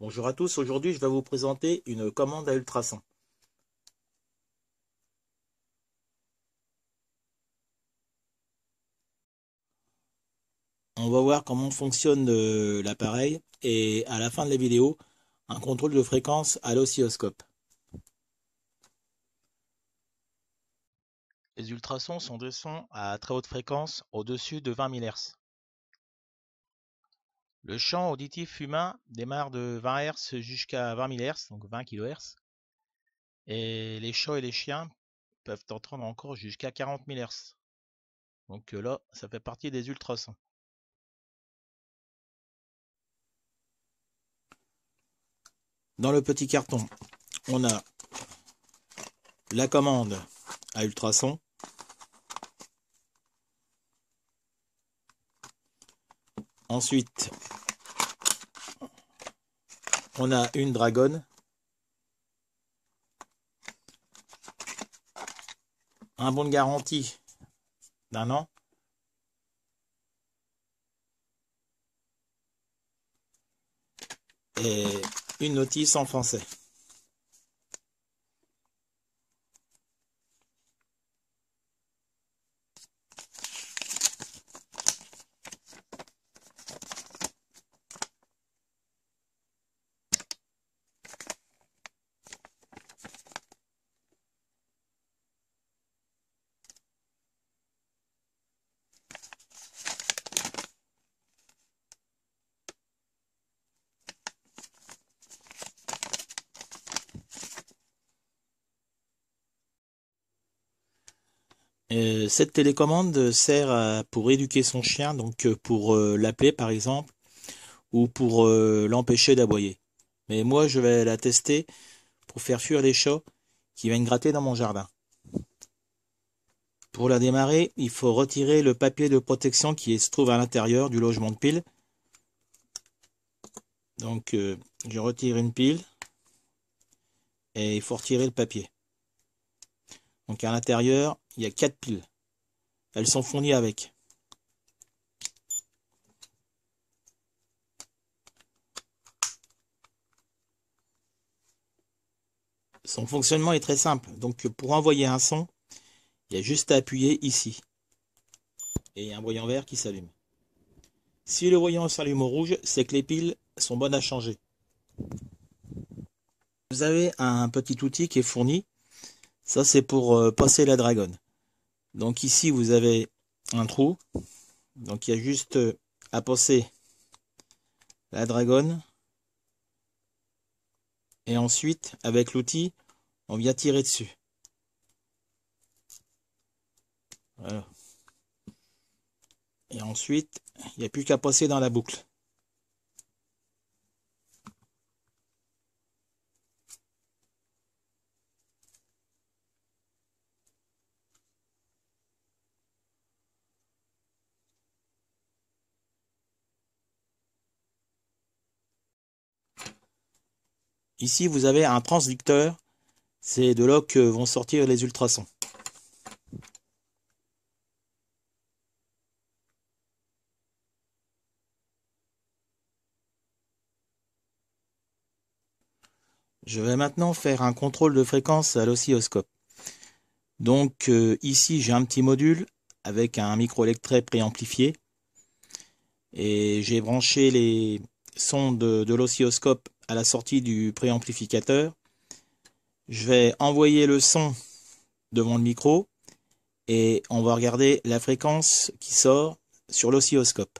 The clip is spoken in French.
Bonjour à tous, aujourd'hui je vais vous présenter une commande à ultrasons. On va voir comment fonctionne euh, l'appareil et à la fin de la vidéo, un contrôle de fréquence à l'oscilloscope. Les ultrasons sont des sons à très haute fréquence au-dessus de 20 000 Hz. Le champ auditif humain démarre de 20 Hz jusqu'à 20 000 Hz, donc 20 kHz. Et les chats et les chiens peuvent entendre encore jusqu'à 40 000 Hz. Donc euh, là, ça fait partie des ultrasons. Dans le petit carton, on a la commande à ultrasons. Ensuite, on a une dragonne. Un bon de garantie d'un an. Et une notice en français. Euh, cette télécommande sert pour éduquer son chien, donc euh, pour euh, l'appeler par exemple, ou pour l'empêcher d'aboyer. Mais moi, je vais la tester pour faire fuir les chats qui viennent gratter dans mon jardin. Pour la démarrer, il faut retirer le papier de protection qui se trouve à l'intérieur du logement de pile. Donc, je retire une pile et il faut retirer le papier. Donc à l'intérieur, il y a quatre piles. Elles sont fournies avec. Son fonctionnement est très simple. Donc pour envoyer un son, il y a juste à appuyer ici. Et il y a un voyant vert qui s'allume. Si le voyant s'allume au rouge, c'est que les piles sont bonnes à changer. Vous avez un petit outil qui est fourni ça, c'est pour euh, passer la dragonne. Donc ici, vous avez un trou. Donc il y a juste euh, à passer la dragonne. Et ensuite, avec l'outil, on vient tirer dessus. Voilà. Et ensuite, il n'y a plus qu'à passer dans la boucle. Ici, vous avez un transducteur. C'est de là que vont sortir les ultrasons. Je vais maintenant faire un contrôle de fréquence à l'oscilloscope. Donc euh, ici j'ai un petit module avec un micro préamplifié et j'ai branché les sons de, de l'oscilloscope à la sortie du préamplificateur. Je vais envoyer le son devant le micro et on va regarder la fréquence qui sort sur l'oscilloscope.